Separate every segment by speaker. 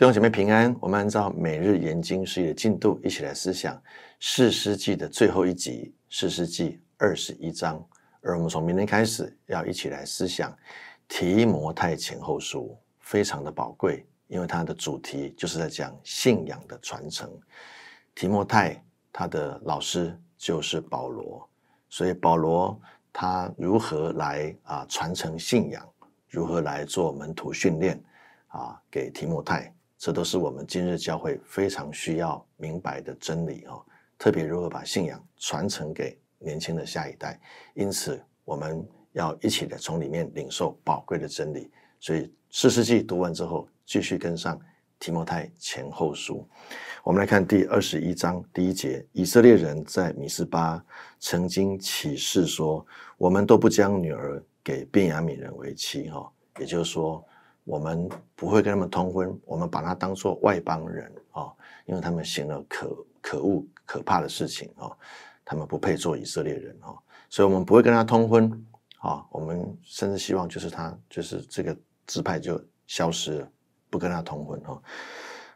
Speaker 1: 弟兄姐妹平安，我们按照每日研经事业的进度，一起来思想四世纪的最后一集四世纪二十一章。而我们从明天开始，要一起来思想提摩太前后书，非常的宝贵，因为它的主题就是在讲信仰的传承。提摩太他的老师就是保罗，所以保罗他如何来啊传承信仰，如何来做门徒训练啊给提摩太。这都是我们今日教会非常需要明白的真理哦，特别如何把信仰传承给年轻的下一代。因此，我们要一起的从里面领受宝贵的真理。所以，四世纪读完之后，继续跟上提摩太前后书。我们来看第二十一章第一节：以色列人在米斯巴曾经起誓说，我们都不将女儿给便雅悯人为妻哈，也就是说。我们不会跟他们通婚，我们把他当做外邦人啊，因为他们行了可可恶、可怕的事情啊，他们不配做以色列人啊，所以我们不会跟他通婚啊。我们甚至希望就是他就是这个支派就消失了，不跟他通婚啊。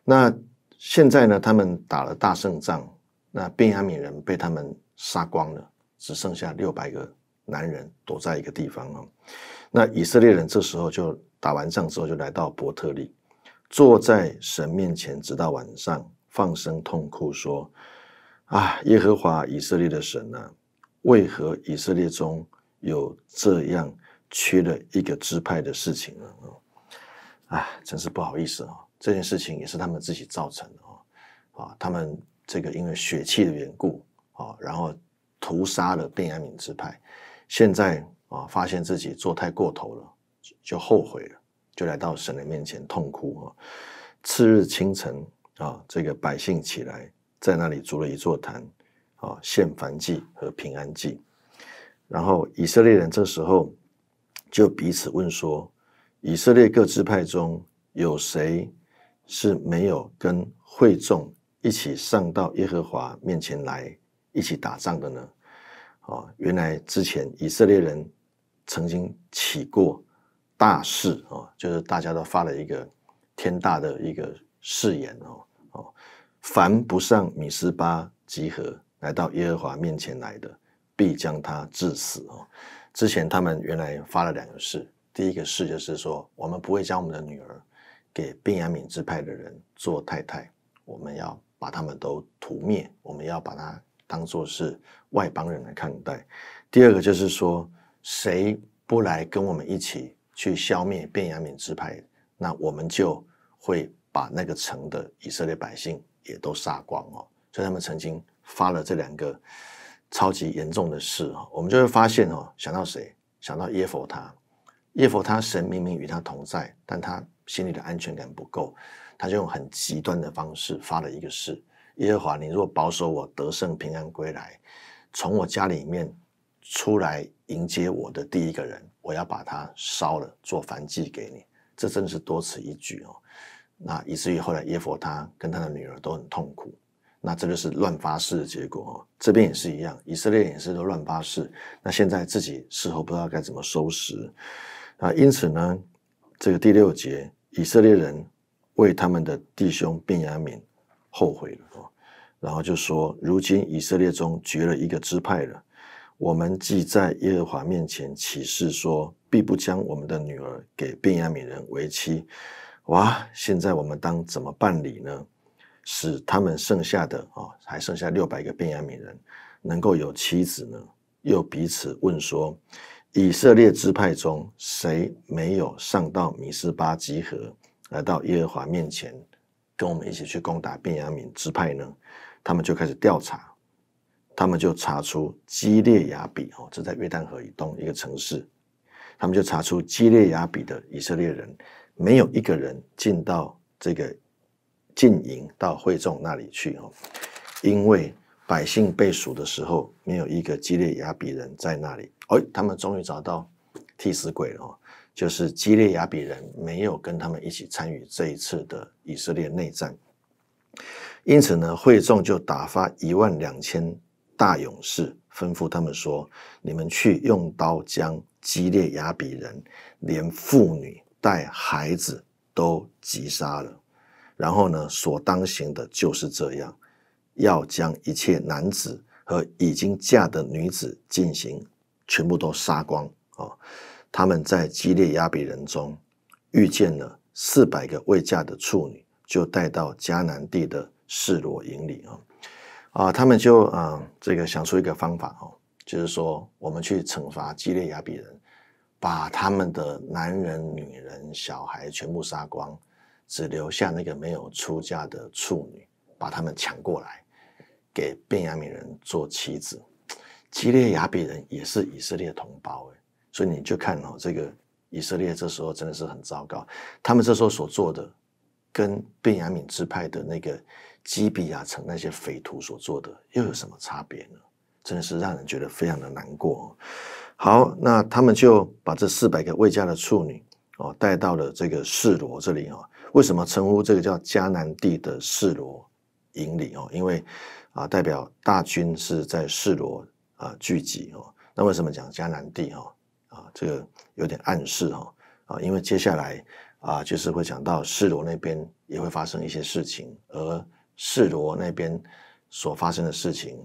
Speaker 1: 那现在呢，他们打了大胜仗，那便雅悯人被他们杀光了，只剩下六百个。男人躲在一个地方啊，那以色列人这时候就打完仗之后，就来到伯特利，坐在神面前，直到晚上，放声痛哭说：“啊，耶和华以色列的神呢？为何以色列中有这样缺了一个支派的事情呢？啊，真是不好意思啊！这件事情也是他们自己造成的啊！啊，他们这个因为血气的缘故啊，然后屠杀了便雅悯支派。”现在啊，发现自己做太过头了，就后悔了，就来到神的面前痛哭啊。次日清晨啊，这个百姓起来，在那里筑了一座坛啊，献燔祭和平安祭。然后以色列人这时候就彼此问说：以色列各支派中有谁是没有跟会众一起上到耶和华面前来一起打仗的呢？哦，原来之前以色列人曾经起过大誓哦，就是大家都发了一个天大的一个誓言哦，哦，凡不上米斯巴集合来到耶和华面前来的，必将他致死哦。之前他们原来发了两个誓，第一个誓就是说，我们不会将我们的女儿给便雅悯支派的人做太太，我们要把他们都屠灭，我们要把他。当做是外邦人来看待。第二个就是说，谁不来跟我们一起去消灭便雅悯支派，那我们就会把那个城的以色列百姓也都杀光哦。所以他们曾经发了这两个超级严重的事哦。我们就会发现哦，想到谁？想到耶佛他。耶佛他神明明与他同在，但他心里的安全感不够，他就用很极端的方式发了一个誓。耶和华，你若保守我得胜平安归来，从我家里面出来迎接我的第一个人，我要把他烧了做燔祭给你。这真的是多此一举哦。那以至于后来耶和他跟他的女儿都很痛苦。那这就是乱发誓的结果哦。这边也是一样，以色列也是都乱发誓。那现在自己事后不知道该怎么收拾那因此呢，这个第六节，以色列人为他们的弟兄便雅敏后悔了啊！然后就说：“如今以色列中绝了一个支派了，我们既在耶和华面前起誓说，必不将我们的女儿给便雅悯人为妻，哇！现在我们当怎么办理呢？使他们剩下的啊，还剩下六百个便雅悯人能够有妻子呢？又彼此问说：以色列支派中谁没有上到米斯巴集合，来到耶和华面前？”跟我们一起去攻打便雅敏支派呢？他们就开始调查，他们就查出基列雅比哦，这在约旦河以东一个城市，他们就查出基列雅比的以色列人没有一个人进到这个禁营到会众那里去哦，因为百姓被数的时候没有一个基列雅比人在那里，哎，他们终于找到替死鬼了。哦。就是基列亚比人没有跟他们一起参与这一次的以色列内战，因此呢，会众就打发一万两千大勇士，吩咐他们说：“你们去用刀将基列亚比人，连妇女带孩子都击杀。”了，然后呢，所当行的就是这样，要将一切男子和已经嫁的女子进行全部都杀光啊。他们在基列亚比人中遇见了四百个未嫁的处女，就带到迦南地的示罗营里哦，啊，他们就嗯，这个想出一个方法哦，就是说我们去惩罚基列亚比人，把他们的男人、女人、小孩全部杀光，只留下那个没有出嫁的处女，把他们抢过来给便雅悯人做妻子。基列亚比人也是以色列同胞诶，所以你就看哦，这个以色列这时候真的是很糟糕。他们这时候所做的，跟便雅敏支派的那个基比亚城那些匪徒所做的，又有什么差别呢？真的是让人觉得非常的难过。好，那他们就把这四百个未嫁的处女哦，带到了这个示罗这里哦。为什么称呼这个叫迦南地的示罗营里哦？因为啊，代表大军是在示罗啊聚集哦。那为什么讲迦南地哦？这个有点暗示哈，啊，因为接下来啊，就是会讲到世罗那边也会发生一些事情，而世罗那边所发生的事情，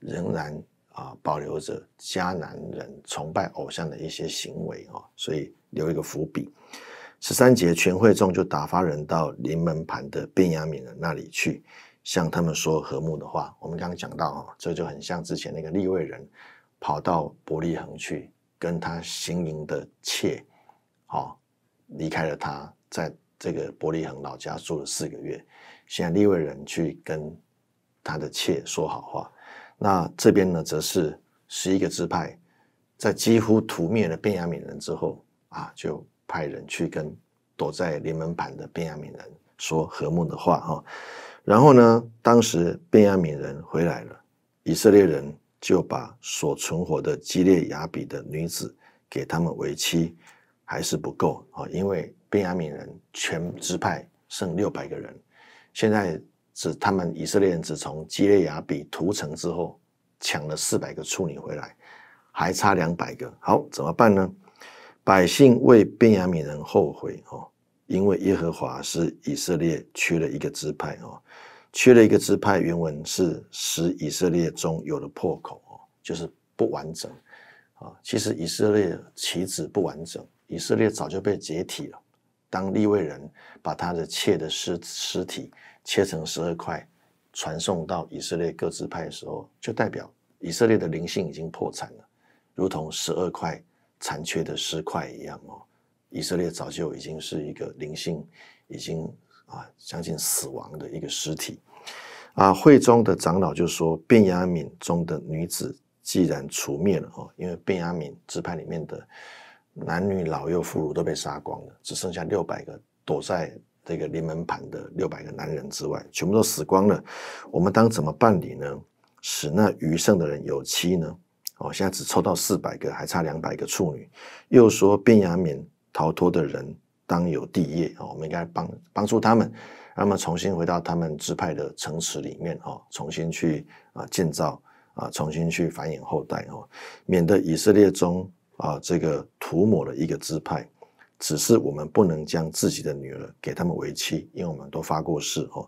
Speaker 1: 仍然啊保留着迦南人崇拜偶像的一些行为啊，所以留一个伏笔。十三节全会众就打发人到临门盘的便雅悯人那里去，向他们说和睦的话。我们刚刚讲到哈，这就很像之前那个利未人跑到伯利恒去。跟他行营的妾，好离开了他，在这个伯利恒老家住了四个月。现在立外人去跟他的妾说好话，那这边呢，则是十一个支派，在几乎屠灭了便雅悯人之后啊，就派人去跟躲在临门旁的便雅悯人说和睦的话哈。然后呢，当时便雅悯人回来了，以色列人。就把所存活的基列雅比的女子给他们为妻，还是不够啊！因为便雅悯人全支派剩六百个人，现在只他们以色列人只从基列雅比屠城之后抢了四百个处女回来，还差两百个。好，怎么办呢？百姓为便雅悯人后悔哦，因为耶和华是以色列缺了一个支派哦。缺了一个支派，原文是使以色列中有了破口就是不完整啊。其实以色列棋子不完整，以色列早就被解体了。当利位人把他的妾的尸尸体切成十二块，传送到以色列各支派的时候，就代表以色列的灵性已经破产了，如同十二块残缺的尸块一样哦。以色列早就已经是一个灵性已经。啊，将近死亡的一个尸体。啊，会中的长老就说：“变雅敏中的女子既然除灭了哦，因为变雅敏支派里面的男女老幼妇孺都被杀光了，只剩下六百个躲在这个临门盘的六百个男人之外，全部都死光了。我们当怎么办理呢？使那余剩的人有妻呢？哦，现在只抽到四百个，还差两百个处女。又说变雅敏逃脱的人。”当有地业啊，我们应该帮帮助他们，那么重新回到他们支派的城池里面啊，重新去啊建造啊，重新去繁衍后代哦，免得以色列中啊这个涂抹了一个支派，只是我们不能将自己的女儿给他们为妻，因为我们都发过誓哦，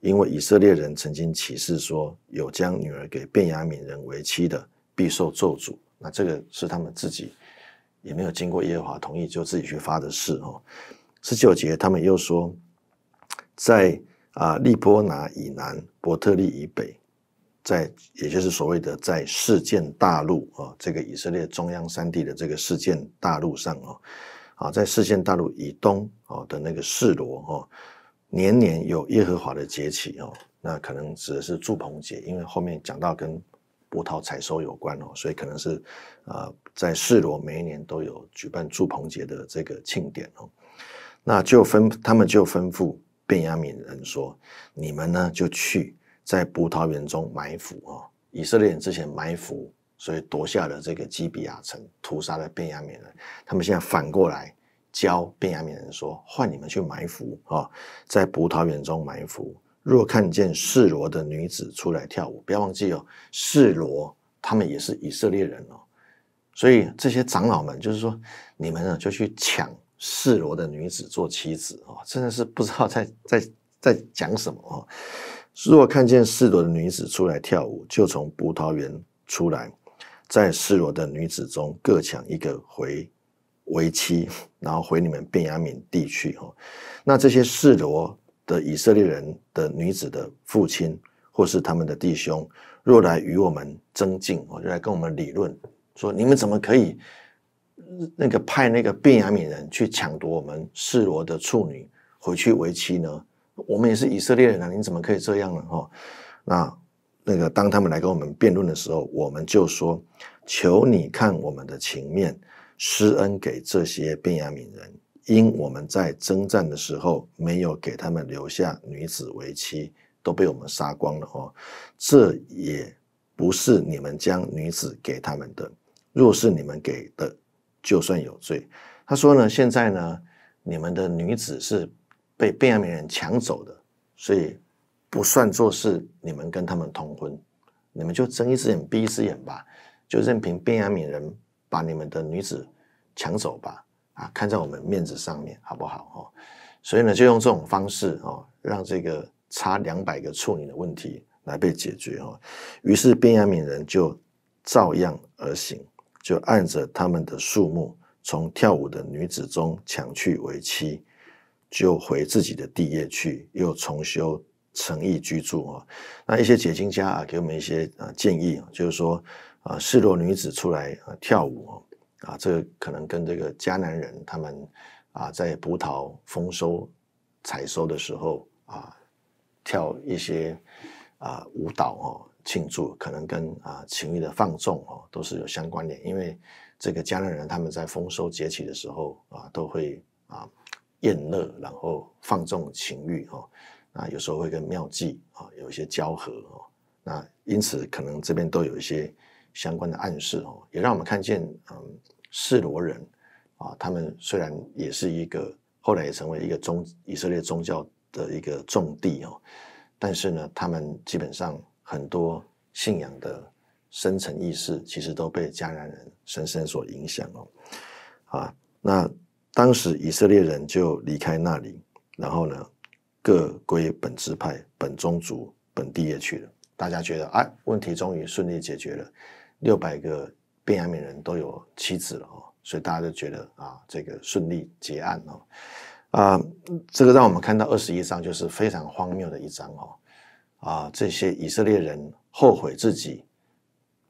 Speaker 1: 因为以色列人曾经起誓说，有将女儿给便雅悯人为妻的，必受咒诅。那这个是他们自己。也没有经过耶和华同意就自己去发的誓哦。十九节他们又说，在啊利波拿以南、伯特利以北，在也就是所谓的在事件大陆啊，这个以色列中央山地的这个事件大陆上哦，啊，在事件大陆以东啊的那个示罗哦，年年有耶和华的节气哦，那可能指的是祝棚节，因为后面讲到跟波涛采收有关哦，所以可能是呃。在示罗，每一年都有举办祝棚节的这个庆典哦。那就吩他们就吩咐便雅悯人说：“你们呢就去在葡萄园中埋伏啊！以色列人之前埋伏，所以夺下了这个基比亚城，屠杀了便雅悯人。他们现在反过来教便雅悯人说：换你们去埋伏啊，在葡萄园中埋伏。若看见示罗的女子出来跳舞，不要忘记哦，示罗他们也是以色列人哦。”所以这些长老们就是说，你们呢就去抢示罗的女子做妻子啊！真的是不知道在在在讲什么啊！若看见示罗的女子出来跳舞，就从葡萄园出来，在示罗的女子中各抢一个回为妻，然后回你们便雅悯地区哦。那这些示罗的以色列人的女子的父亲或是他们的弟兄，若来与我们争竞，或者来跟我们理论。说你们怎么可以那个派那个便雅悯人去抢夺我们示罗的处女回去为妻呢？我们也是以色列人啊！你怎么可以这样呢？哈，那那个当他们来跟我们辩论的时候，我们就说：求你看我们的情面，施恩给这些便雅悯人，因我们在征战的时候没有给他们留下女子为妻，都被我们杀光了。哦，这也不是你们将女子给他们的。若是你们给的，就算有罪。他说呢，现在呢，你们的女子是被亚玛人抢走的，所以不算作是你们跟他们通婚，你们就睁一只眼闭一只眼吧，就任凭亚玛敏人把你们的女子抢走吧。啊，看在我们面子上面，好不好？哦，所以呢，就用这种方式哦，让这个差两百个处女的问题来被解决。哦。于是亚玛敏人就照样而行。就按着他们的数目，从跳舞的女子中抢去为妻，就回自己的地业去，又重修诚意居住啊。那一些解经家啊，给我们一些啊建议，就是说啊，示弱女子出来跳舞啊，啊，这可能跟这个迦南人他们啊，在葡萄丰收采收的时候啊，跳一些啊舞蹈啊。庆祝可能跟啊情欲的放纵哦都是有相关联，因为这个迦南人他们在丰收节气的时候啊都会啊宴乐，然后放纵情欲哦，那有时候会跟妙计啊有一些交合哦，那因此可能这边都有一些相关的暗示哦，也让我们看见嗯示罗人啊，他们虽然也是一个后来也成为一个宗以色列宗教的一个重地哦，但是呢他们基本上。很多信仰的深层意识，其实都被迦南人深深所影响哦。啊，那当时以色列人就离开那里，然后呢，各归本支派、本宗族、本地业去了。大家觉得，哎，问题终于顺利解决了，六百个便雅悯人都有妻子了哦，所以大家都觉得啊，这个顺利结案哦。啊，这个让我们看到二十一章就是非常荒谬的一章哦。啊，这些以色列人后悔自己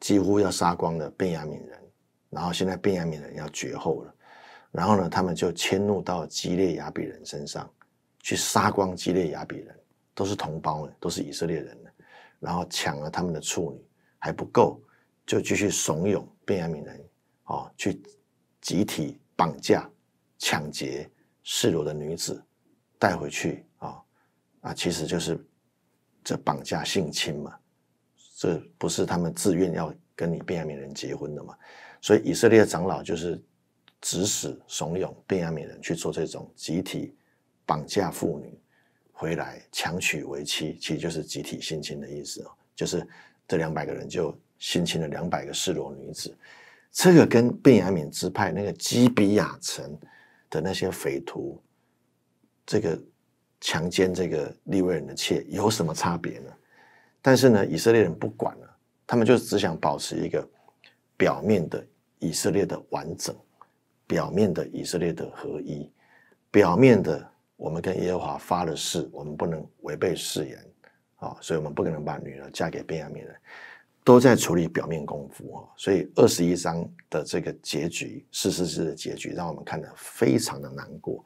Speaker 1: 几乎要杀光了便雅悯人，然后现在便雅悯人要绝后了，然后呢，他们就迁怒到基列雅比人身上，去杀光基列雅比人，都是同胞都是以色列人然后抢了他们的处女，还不够，就继续怂恿便雅悯人啊去集体绑架、抢劫、示裸的女子带回去啊啊，其实就是。这绑架性侵嘛，这不是他们自愿要跟你便雅悯人结婚的嘛？所以以色列长老就是指使怂恿便雅悯人去做这种集体绑架妇女回来强娶为妻，其实就是集体性侵的意思哦，就是这两百个人就性侵了两百个示罗女子。这个跟便雅悯支派那个基比亚城的那些匪徒，这个。强奸这个利未人的妾有什么差别呢？但是呢，以色列人不管了，他们就只想保持一个表面的以色列的完整，表面的以色列的合一，表面的我们跟耶和华发了誓，我们不能违背誓言啊，所以我们不可能把女儿嫁给别样民人，都在处理表面功夫啊。所以二十一章的这个结局，事实的结局，让我们看得非常的难过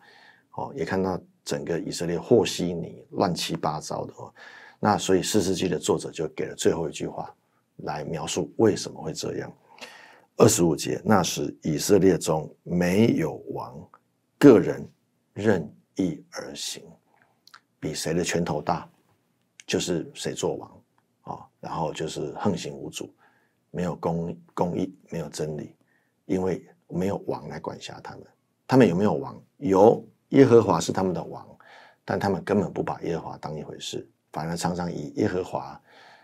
Speaker 1: 哦，也看到。整个以色列和稀泥、乱七八糟的哦。那所以四世纪的作者就给了最后一句话来描述为什么会这样。二十五节，那时以色列中没有王，个人任意而行，比谁的拳头大就是谁做王啊，然后就是横行无阻，没有公公义，没有真理，因为没有王来管辖他们。他们有没有王？有。耶和华是他们的王，但他们根本不把耶和华当一回事，反而常常以耶和华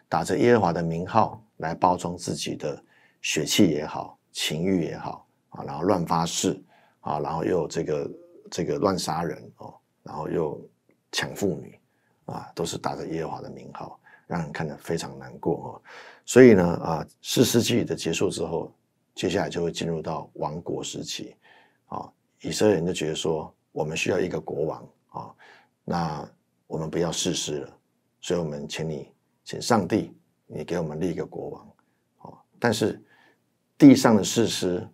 Speaker 1: 打着耶和华的名号来包装自己的血气也好，情欲也好啊，然后乱发誓啊，然后又这个这个乱杀人哦，然后又抢妇女啊，都是打着耶和华的名号，让人看得非常难过哦。所以呢，啊，四世纪的结束之后，接下来就会进入到王国时期啊，以色列人的得说。我们需要一个国王啊！那我们不要事实了，所以我们请你，请上帝，你给我们立一个国王啊！但是地上的事实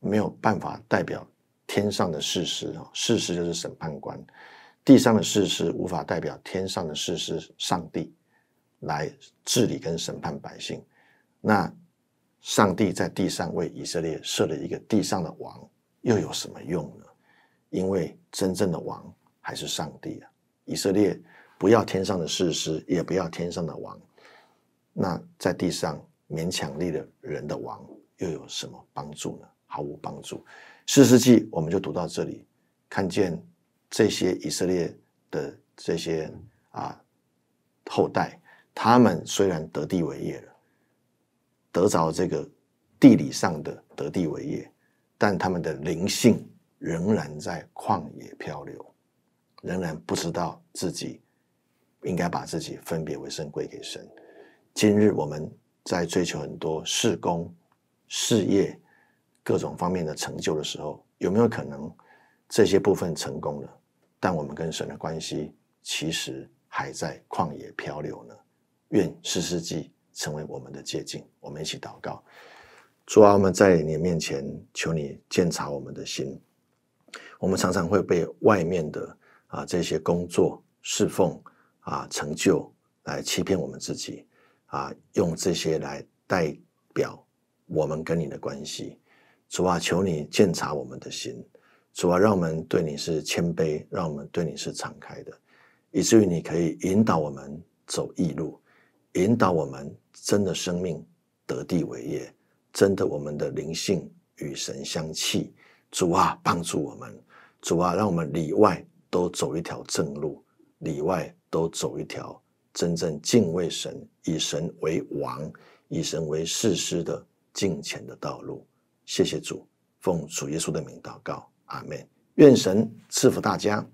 Speaker 1: 没有办法代表天上的事实啊！事实就是审判官，地上的事实无法代表天上的事实，上帝来治理跟审判百姓。那上帝在地上为以色列设了一个地上的王，又有什么用呢？因为真正的王还是上帝啊！以色列不要天上的事实，也不要天上的王，那在地上勉强立了人的王，又有什么帮助呢？毫无帮助。四世纪我们就读到这里，看见这些以色列的这些啊后代，他们虽然得地为业了，得着这个地理上的得地为业，但他们的灵性。仍然在旷野漂流，仍然不知道自己应该把自己分别为圣归给神。今日我们在追求很多事工、事业、各种方面的成就的时候，有没有可能这些部分成功了，但我们跟神的关系其实还在旷野漂流呢？愿四世纪成为我们的捷径。我们一起祷告：主啊，我们在你面前，求你鉴察我们的心。我们常常会被外面的啊这些工作侍奉啊成就来欺骗我们自己啊，用这些来代表我们跟你的关系。主啊，求你鉴察我们的心，主啊，让我们对你是谦卑，让我们对你是敞开的，以至于你可以引导我们走义路，引导我们真的生命得地为业，真的我们的灵性与神相契。主啊，帮助我们！主啊，让我们里外都走一条正路，里外都走一条真正敬畏神、以神为王、以神为事师的敬虔的道路。谢谢主，奉主耶稣的名祷告，阿门。愿神赐福大家。